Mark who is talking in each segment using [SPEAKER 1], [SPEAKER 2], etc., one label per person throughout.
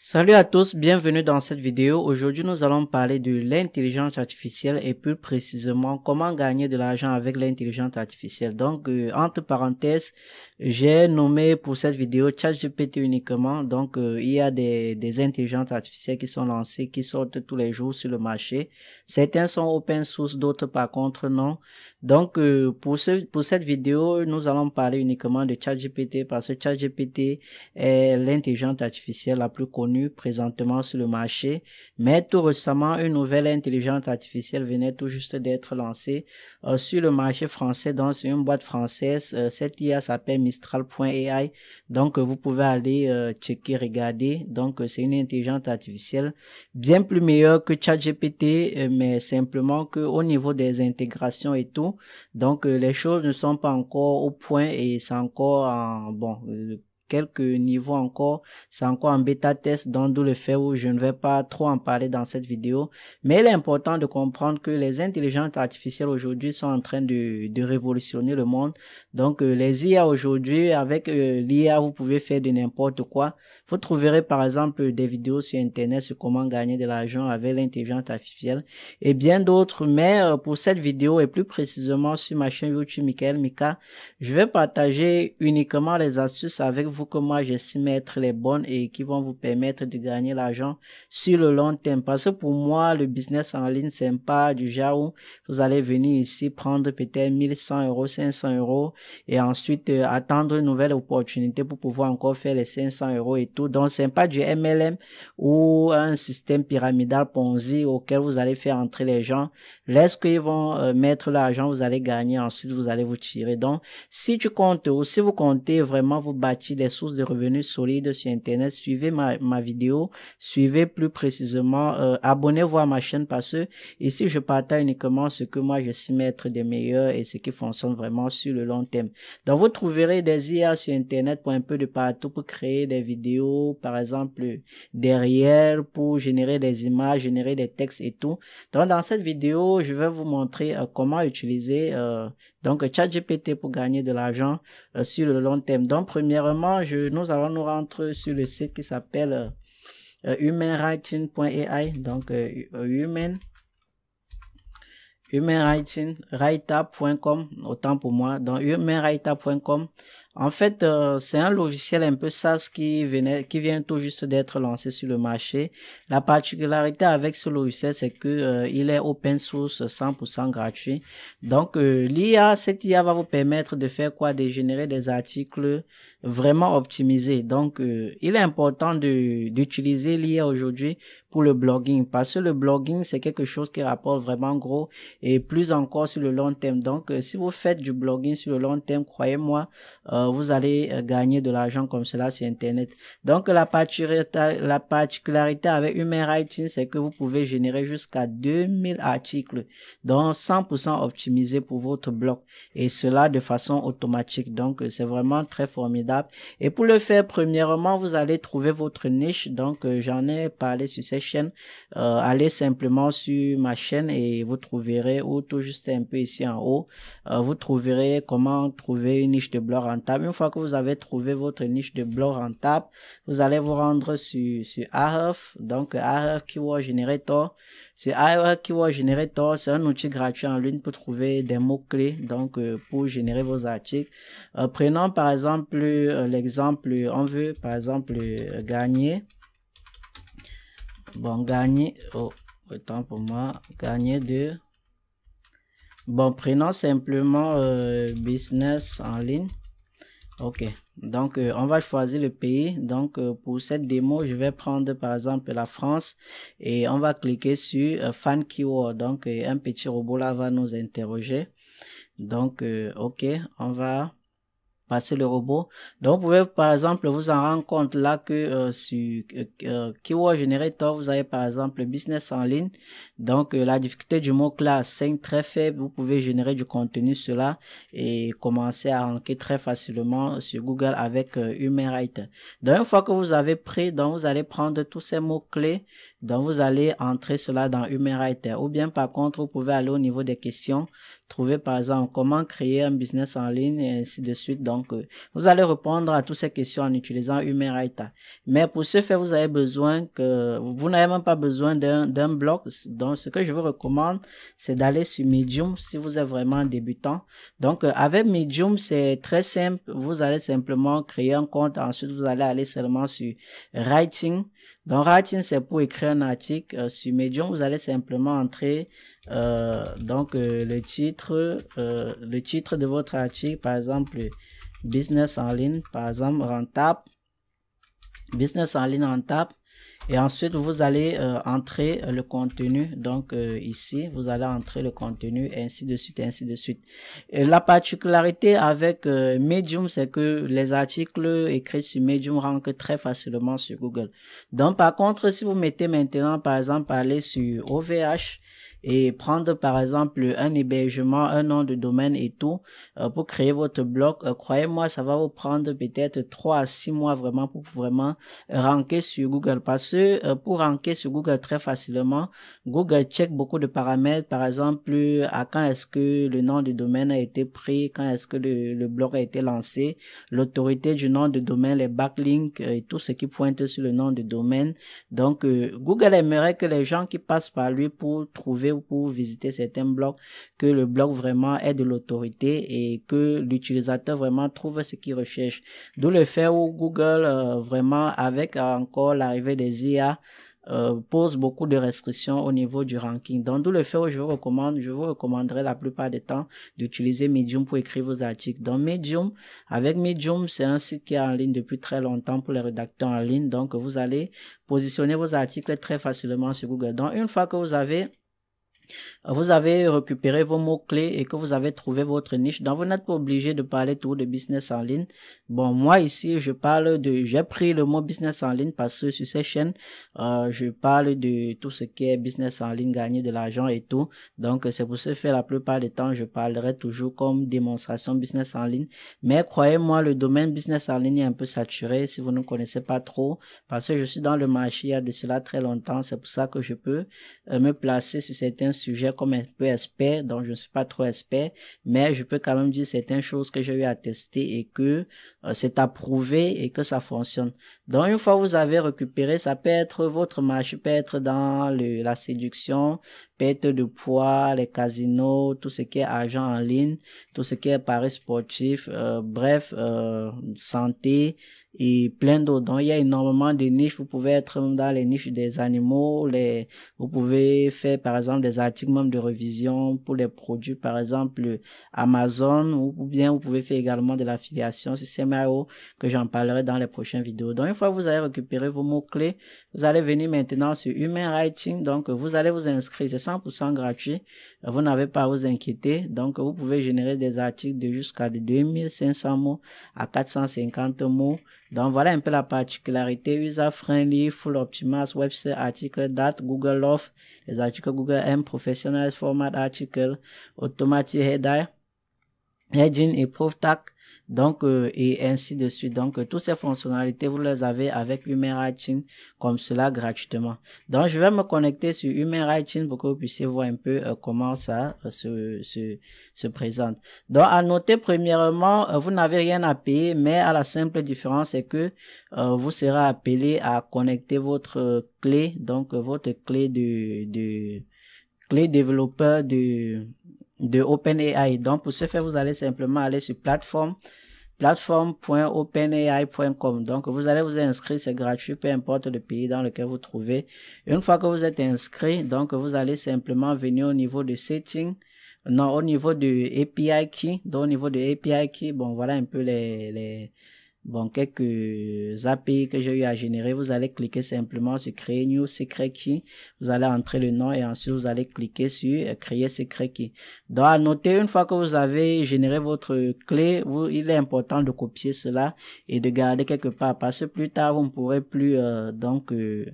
[SPEAKER 1] Salut à tous, bienvenue dans cette vidéo. Aujourd'hui, nous allons parler de l'intelligence artificielle et plus précisément comment gagner de l'argent avec l'intelligence artificielle. Donc, euh, entre parenthèses, j'ai nommé pour cette vidéo ChatGPT uniquement. Donc, euh, il y a des, des, intelligences artificielles qui sont lancées, qui sortent tous les jours sur le marché. Certains sont open source, d'autres par contre non. Donc, euh, pour, ce, pour cette vidéo, nous allons parler uniquement de ChatGPT parce que ChatGPT est l'intelligence artificielle la plus connue présentement sur le marché, mais tout récemment, une nouvelle intelligence artificielle venait tout juste d'être lancée euh, sur le marché français, dans une boîte française. Euh, cette IA s'appelle Mistral.ai, donc vous pouvez aller euh, checker, regarder. Donc c'est une intelligence artificielle bien plus meilleure que ChatGPT, mais simplement que au niveau des intégrations et tout, donc les choses ne sont pas encore au point et c'est encore en, bon quelques niveaux encore. C'est encore en bêta test, dans d'où le fait où je ne vais pas trop en parler dans cette vidéo. Mais il est important de comprendre que les intelligences artificielles aujourd'hui sont en train de, de, révolutionner le monde. Donc euh, les IA aujourd'hui, avec euh, l'IA, vous pouvez faire de n'importe quoi. Vous trouverez par exemple des vidéos sur Internet sur comment gagner de l'argent avec l'intelligence artificielle et bien d'autres. Mais euh, pour cette vidéo et plus précisément sur ma chaîne YouTube Michael Mika, je vais partager uniquement les astuces avec vous que moi, de mettre les bonnes et qui vont vous permettre de gagner l'argent sur le long terme. Parce que pour moi, le business en ligne, c'est pas du genre où vous allez venir ici prendre peut-être 1100 euros, 500 euros et ensuite euh, attendre une nouvelle opportunité pour pouvoir encore faire les 500 euros et tout. Donc, c'est pas du MLM ou un système pyramidal Ponzi auquel vous allez faire entrer les gens. qu'ils vont euh, mettre l'argent, vous allez gagner. Ensuite, vous allez vous tirer. Donc, si tu comptes ou si vous comptez vraiment vous bâtir des sources de revenus solides sur Internet, suivez ma, vidéo, suivez plus précisément, euh, abonnez-vous à ma chaîne parce que ici, je partage uniquement ce que moi, je sais mettre des meilleurs et ce qui fonctionne vraiment sur le long terme. Donc, vous trouverez des IA sur Internet pour un peu de partout, pour créer des vidéos, par exemple, derrière, pour générer des images, générer des textes et tout. Donc, dans cette vidéo, je vais vous montrer euh, comment utiliser euh, donc, ChatGPT pour gagner de l'argent euh, sur le long terme. Donc, premièrement, je, nous allons nous rentrer sur le site qui s'appelle euh, euh, humanwriting.ai. Donc, euh, human autant pour moi, Donc, HumanWriter.com. En fait, euh, c'est un logiciel un peu SaaS qui, venait, qui vient tout juste d'être lancé sur le marché. La particularité avec ce logiciel, c'est que euh, il est open source, 100% gratuit. Donc, euh, l'IA, cette IA va vous permettre de faire quoi De générer des articles vraiment optimisés. Donc, il est important d'utiliser l'IA aujourd'hui pour le blogging parce que le blogging, c'est quelque chose qui rapporte vraiment gros et plus encore sur le long terme. Donc, si vous faites du blogging sur le long terme, croyez-moi, euh, vous allez euh, gagner de l'argent comme cela sur Internet. Donc la particularité, la particularité avec Human Writing, c'est que vous pouvez générer jusqu'à 2000 articles, dont 100% optimisés pour votre blog, et cela de façon automatique. Donc euh, c'est vraiment très formidable. Et pour le faire, premièrement, vous allez trouver votre niche. Donc j'en ai parlé sur cette chaîne. allez simplement sur ma chaîne et vous trouverez, ou tout juste un peu ici en haut, vous trouverez comment trouver une niche de blog rentable une fois que vous avez trouvé votre niche de blog rentable, vous allez vous rendre sur, sur donc ahrefs Keyword Generator. Sur ahrefs Keyword Generator, c'est un outil gratuit en ligne pour trouver des mots-clés, donc euh, pour générer vos articles. Euh, prenons par exemple euh, l'exemple, on veut par exemple gagner. Bon, gagner, oh, autant pour moi, gagner de Bon, prenons simplement business en ligne. Ok, donc euh, on va choisir le pays. Donc euh, pour cette démo, je vais prendre par exemple la France et on va cliquer sur euh, Fan Keyword. Donc un petit robot là va nous interroger. Donc ok, on va passer le robot. Donc, vous pouvez, par exemple, vous en rendre compte là que euh, sur euh, euh, Keyword Generator, vous avez, par exemple, business en ligne. Donc, la difficulté du mot classe 5 très faible. Vous pouvez générer du contenu sur et commencer à ranker très facilement sur Google avec writer Donc, une fois que vous avez pris, donc, vous allez prendre tous ces mots-clés. Donc, vous allez entrer cela dans Writer Ou bien, par contre, vous pouvez aller au niveau des questions trouver par exemple comment créer un business en ligne et ainsi de suite. Donc, euh, vous allez répondre à toutes ces questions en utilisant Humeraita. Mais pour ce faire, vous avez besoin que, vous n'avez même pas besoin d'un blog. Donc, ce que je vous recommande, c'est d'aller sur Medium si vous êtes vraiment débutant. Donc, euh, avec Medium, c'est très simple. Vous allez simplement créer un compte. Ensuite, vous allez aller seulement sur Writing. Donc, Writing, c'est pour écrire un article euh, sur Medium. Vous allez simplement entrer euh, donc euh, le titre, le titre de votre article, par exemple business en ligne, par exemple rentable, business en ligne rentable. Et ensuite, vous allez euh, entrer euh, le contenu. Donc euh, ici, vous allez entrer le contenu, ainsi de suite, ainsi de suite. Et la particularité avec Medium, c'est que les articles écrits sur Medium rentrent très facilement sur Google. Donc par contre, si vous mettez maintenant, par exemple, aller sur OVH, et prendre par exemple un hébergement, un nom de domaine et tout euh, pour créer votre blog, euh, croyez-moi, ça va vous prendre peut-être 3 à 6 mois vraiment pour vraiment ranker sur Google. Parce que euh, pour ranker sur Google très facilement, Google check beaucoup de paramètres, par exemple, à quand est-ce que le nom de domaine a été pris, quand est-ce que le, le, blog a été lancé, l'autorité du nom de domaine, les backlinks et tout ce qui pointe sur le nom de domaine. Donc, Google aimerait que les gens qui passent par lui pour trouver pour visiter certains blogs, que le blog vraiment est de l'autorité et que l'utilisateur vraiment trouve ce qu'il recherche. D'où le fait où oh, Google euh, vraiment avec encore l'arrivée des IA euh, pose beaucoup de restrictions au niveau du ranking. Donc, d'où le fait où je vous recommande, je vous recommanderai la plupart des temps d'utiliser Medium pour écrire vos articles. Donc, Medium, avec Medium, c'est un site qui est en ligne depuis très longtemps pour les rédacteurs en ligne. Donc, vous allez positionner vos articles très facilement sur Google. Donc, une fois que vous avez vous avez récupéré vos mots-clés et que vous avez trouvé votre niche. Donc, vous n'êtes pas obligé de parler tout de business en ligne. Bon, moi ici, je parle de, j'ai pris le mot business en ligne parce que sur ces chaînes, euh, je parle de tout ce qui est business en ligne, gagner de l'argent et tout. Donc, c'est pour ce fait, la plupart des temps, je parlerai toujours comme démonstration business en ligne. Mais croyez-moi, le domaine business en ligne est un peu saturé si vous ne connaissez pas trop parce que je suis dans le marché de cela très longtemps. C'est pour ça que je peux euh, me placer sur certains sujet comme un peu expert, donc je ne suis pas trop expert, mais je peux quand même dire certaines choses que j'ai eu à tester et que euh, c'est approuvé et que ça fonctionne. Donc une fois vous avez récupéré, ça peut être votre marché, peut être dans la séduction, perte de poids, les casinos, tout ce qui est argent en ligne, tout ce qui est paris sportif, euh, bref, euh, santé et plein d'autres. Donc, il y a énormément de niches. Vous pouvez être dans les niches des animaux. Les, vous pouvez faire, par exemple, des articles même de revision pour les produits, par exemple, Amazon, ou bien vous pouvez faire également de l'affiliation c'est CMAO, que j'en parlerai dans les prochaines vidéos. Donc, une fois que vous avez récupéré vos mots-clés, vous allez venir maintenant sur Human Writing. Donc, vous allez vous inscrire. C'est 100% gratuit. Vous n'avez pas à vous inquiéter. Donc, vous pouvez générer des articles de jusqu'à 2500 mots à 450 mots donc voilà un peu la particularité. User friendly, full optimal, website, article, date, Google Love, les articles Google M, professional format article, automatic header, heading, et proof donc, euh, et ainsi de suite. Donc, euh, toutes ces fonctionnalités, vous les avez avec Human comme cela gratuitement. Donc, je vais me connecter sur Human pour que vous puissiez voir un peu euh, comment ça se, présente. Donc, à noter, premièrement, vous n'avez rien à payer, mais à la simple différence, c'est que vous serez appelé à connecter votre clé, donc votre clé de, de clé développeur de de OpenAI. Donc, pour ce faire, vous allez simplement aller sur plateforme plateforme.openai.com. Donc, vous allez vous inscrire, c'est gratuit, peu importe le pays dans lequel vous trouvez. Une fois que vous êtes inscrit, donc, vous allez simplement venir au niveau de setting. Non, au niveau de API key. Donc, au niveau de API key, bon, voilà un peu les, les bon, quelques API que j'ai eu à générer, vous allez cliquer simplement sur créer new secret key. Vous allez entrer le nom et ensuite vous allez cliquer sur euh, créer secret key. Donc, à noter, une fois que vous avez généré votre clé, il est important de copier cela et de garder quelque part parce que plus tard, vous ne pourrez plus, euh, donc, euh,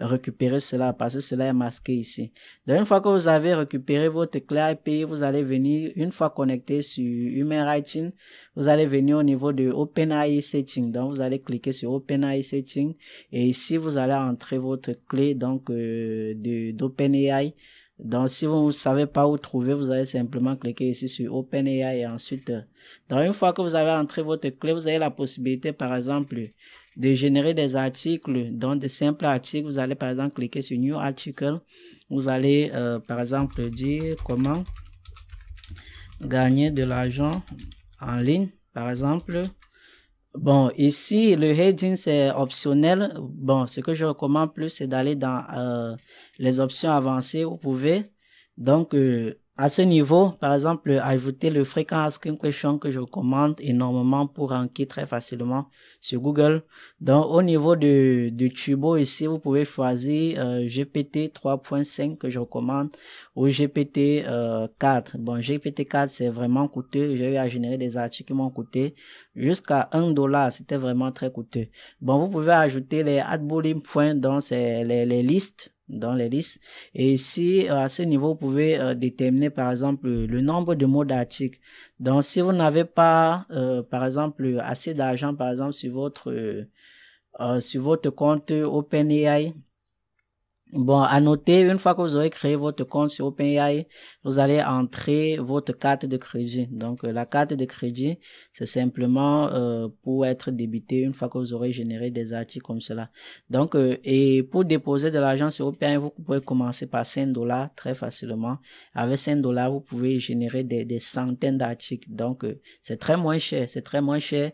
[SPEAKER 1] récupérer cela parce que cela est masqué ici. Donc, une fois que vous avez récupéré votre clé IP, vous allez venir, une fois connecté sur Human Writing, vous allez venir au niveau de OpenAI Setting. Donc, vous allez cliquer sur OpenAI Setting et ici, vous allez entrer votre clé donc euh, d'OpenAI. Donc, si vous ne savez pas où trouver, vous allez simplement cliquer ici sur OpenAI et ensuite, euh, donc une fois que vous avez entré votre clé, vous avez la possibilité, par exemple, de générer des articles, donc des simples articles. Vous allez par exemple cliquer sur New Article. Vous allez euh, par exemple dire comment gagner de l'argent en ligne, par exemple. Bon, ici, le heading, c'est optionnel. Bon, ce que je recommande plus, c'est d'aller dans euh, les options avancées. Vous pouvez donc euh, à ce niveau, par exemple, ajouter le fréquent asking question que je commande énormément pour ranker très facilement sur Google. Donc, au niveau de, Tubo ici, vous pouvez choisir euh, GPT 3.5 que je recommande ou GPT 4. Euh, bon, GPT 4, c'est vraiment coûteux. J'ai eu à générer des articles qui m'ont coûté jusqu'à 1 dollar. C'était vraiment très coûteux. Bon, vous pouvez ajouter les ad points, dans les listes dans les listes. Et si euh, à ce niveau, vous pouvez euh, déterminer par exemple le nombre de mots d'article. Donc si vous n'avez pas euh, par exemple assez d'argent par exemple sur votre sur votre compte OpenAI, Bon, à noter, une fois que vous aurez créé votre compte sur OpenAI, vous allez entrer votre carte de crédit. Donc, euh, la carte de crédit, c'est simplement euh, pour être débité une fois que vous aurez généré des articles comme cela. Donc, euh, et pour déposer de l'argent sur OpenAI, vous pouvez commencer par 5 dollars très facilement. Avec 5 dollars, vous pouvez générer des, centaines d'articles. Donc, c'est très moins cher. C'est très moins cher.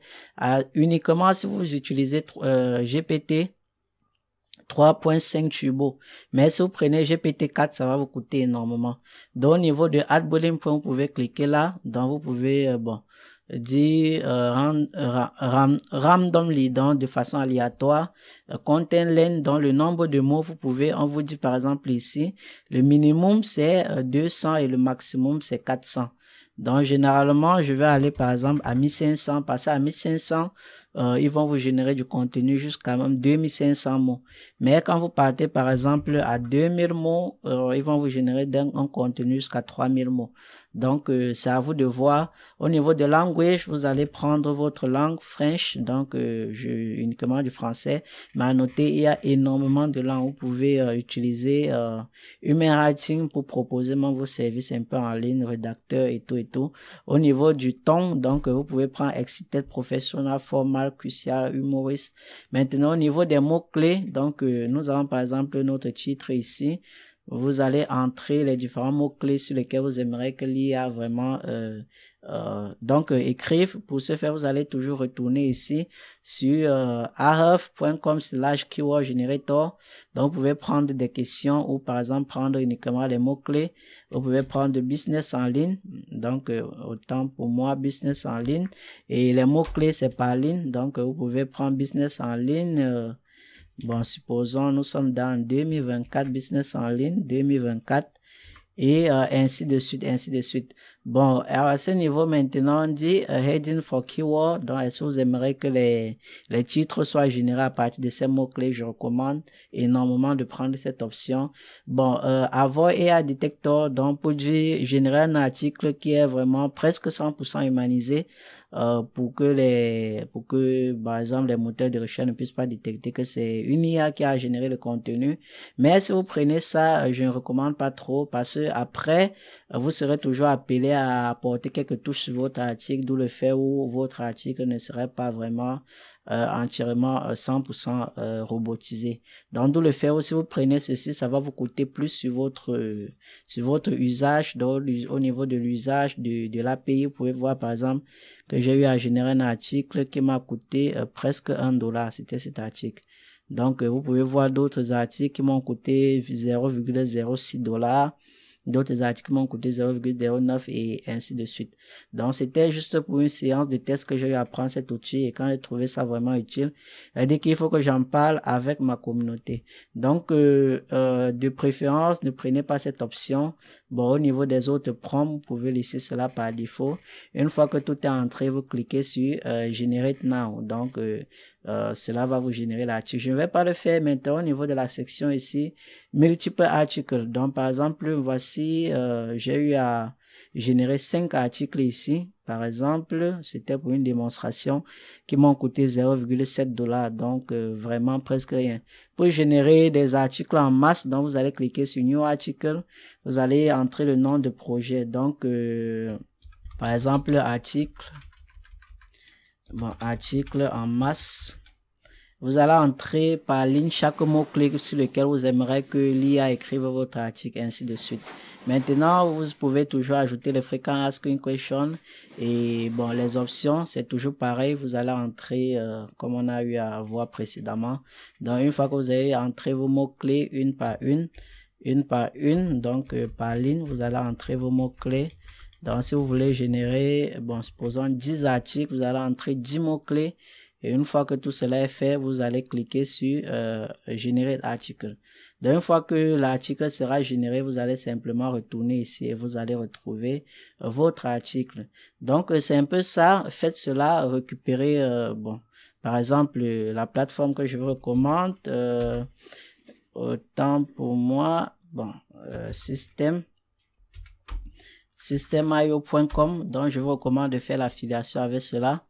[SPEAKER 1] uniquement si vous utilisez GPT, 3.5 turbo. Mais si vous prenez GPT-4, ça va vous coûter énormément. Donc, au niveau de Add vous pouvez cliquer là. Donc, vous pouvez, euh, bon, dire euh, randomly, donc de façon aléatoire. Euh, content dans le nombre de mots, vous pouvez, on vous dit par exemple ici, le minimum c'est 200 euh, et le maximum c'est 400. Donc, généralement, je vais aller, par exemple, à 1500, passer à 1500, euh, ils vont vous générer du contenu jusqu'à même 2500 mots. Mais quand vous partez, par exemple, à 2000 mots, euh, ils vont vous générer un contenu jusqu'à 3000 mots. Donc, euh, c'est à vous de voir. Au niveau de language, vous allez prendre votre langue, French, donc euh, uniquement du français. Mais à noter, il y a énormément de langues. Vous pouvez euh, utiliser Human Writing pour proposer même vos services un peu en ligne, rédacteur et tout et tout. Au niveau du ton, donc vous pouvez prendre excited, Professional, formal, crucial, humoriste. Maintenant, au niveau des mots-clés, donc nous avons par exemple notre titre ici vous allez entrer les différents mots-clés sur lesquels vous aimeriez que l'IA vraiment... Euh, euh, donc, euh, pour ce faire, vous allez toujours retourner ici sur euh, ahuf.com slash keyword generator. Donc, vous pouvez prendre des questions ou par exemple prendre uniquement les mots-clés. Vous pouvez prendre business en ligne. Donc, autant pour moi, business en ligne. Et les mots-clés, c'est pas ligne. Donc, vous pouvez prendre business en ligne. Bon, supposons, nous sommes dans 2024, business en ligne, 2024, et euh, ainsi de suite, ainsi de suite. Bon, alors à ce niveau maintenant, on dit euh, heading for keyword. Donc, si vous aimeriez que les, titres soient générés à partir de ces mots-clés, je recommande énormément de prendre cette option. Bon, euh, avoir et à détecteur, donc pour générer un article qui est vraiment presque 100% humanisé. Euh, pour que les pour que par exemple les moteurs de recherche ne puissent pas détecter que c'est une IA qui a généré le contenu mais si vous prenez ça euh, je ne recommande pas trop parce que après vous serez toujours appelé apporter quelques touches sur votre article, d'où le fait où votre article ne serait pas vraiment euh, entièrement 100% euh, euh, robotisé. Donc d'où le fait où si vous prenez ceci, ça va vous coûter plus sur votre sur votre usage, donc, au niveau de l'usage de, de l'API. Vous pouvez voir par exemple que j'ai eu à générer un article qui m'a coûté presque 1 dollar. C'était cet article. Donc vous pouvez voir d'autres articles qui m'ont coûté 0,06 dollars d'autres articles m'ont coûté 0,09 et ainsi de suite. Donc c'était juste pour une séance de test que j'ai appris cet outil et quand j'ai trouvé ça vraiment utile, j'ai dit qu'il faut que j'en parle avec ma communauté. Donc euh, euh, de préférence, ne prenez pas cette option Bon, au niveau des autres prompts, vous pouvez laisser cela par défaut. Une fois que tout est entré, vous cliquez sur euh, Generate Now. Donc, euh, euh, cela va vous générer l'article. Je ne vais pas le faire maintenant au niveau de la section ici. Multiple articles. Donc, par exemple, voici, euh, j'ai eu à générer cinq articles ici. Par exemple, c'était pour une démonstration qui m'ont coûté 0,7 dollars, donc euh, vraiment presque rien. Pour générer des articles en masse, donc vous allez cliquer sur New Article, vous allez entrer le nom de projet. Donc, euh, par exemple, article, bon, article en masse. Vous allez entrer par ligne chaque mot-clé sur lequel vous aimeriez que l'IA écrive votre article, ainsi de suite. Maintenant, vous pouvez toujours ajouter les fréquents asking question et bon, les options, c'est toujours pareil. Vous allez entrer, euh, comme on a eu à voir précédemment. Donc, une fois que vous avez entré vos mots-clés une par une, une par une, donc euh, par ligne, vous allez entrer vos mots-clés. Donc, si vous voulez générer, bon, supposons 10 articles, vous allez entrer 10 mots-clés et une fois que tout cela est fait, vous allez cliquer sur euh, Générer article. une fois que l'article sera généré, vous allez simplement retourner ici et vous allez retrouver euh, votre article. Donc, euh, c'est un peu ça. Faites cela, récupérez, bon, par exemple, la plateforme que je vous recommande. autant pour moi, bon, système système.io.com. Donc, je vous recommande de faire l'affiliation avec cela.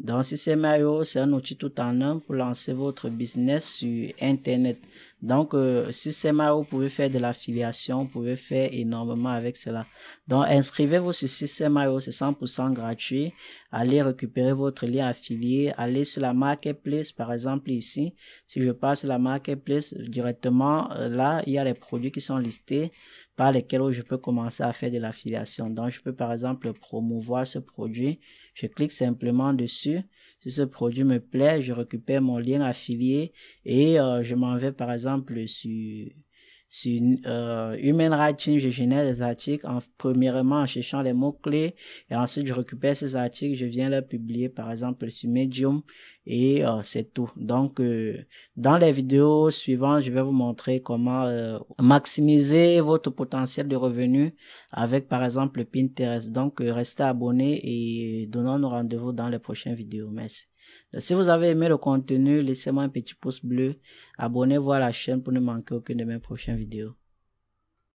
[SPEAKER 1] Donc, System.io, c'est un outil tout en un pour lancer votre business sur Internet. Donc, euh, System.io, vous pouvez faire de l'affiliation, vous pouvez faire énormément avec cela. Donc, inscrivez-vous sur System.io, c'est 100% gratuit. Allez récupérer votre lien affilié, allez sur la marketplace, par exemple ici. Si je passe sur la marketplace directement, euh, là, il y a les produits qui sont listés par lesquels je peux commencer à faire de l'affiliation. Donc, je peux par exemple promouvoir ce produit je clique simplement dessus. Si ce produit me plaît, je récupère mon lien affilié et euh, je m'en vais par exemple sur sur euh, Human Rights je génère des articles en, premièrement en cherchant les mots-clés et ensuite je récupère ces articles, je viens les publier par exemple sur Medium et euh, c'est tout. Donc euh, dans les vidéos suivantes, je vais vous montrer comment maximiser votre potentiel de revenus avec par exemple Pinterest. Donc restez abonnés et donnons-nous rendez-vous dans les prochaines vidéos. Merci si vous avez aimé le contenu, laissez-moi un petit pouce bleu, abonnez-vous à la chaîne pour ne manquer aucune de mes prochaines vidéos.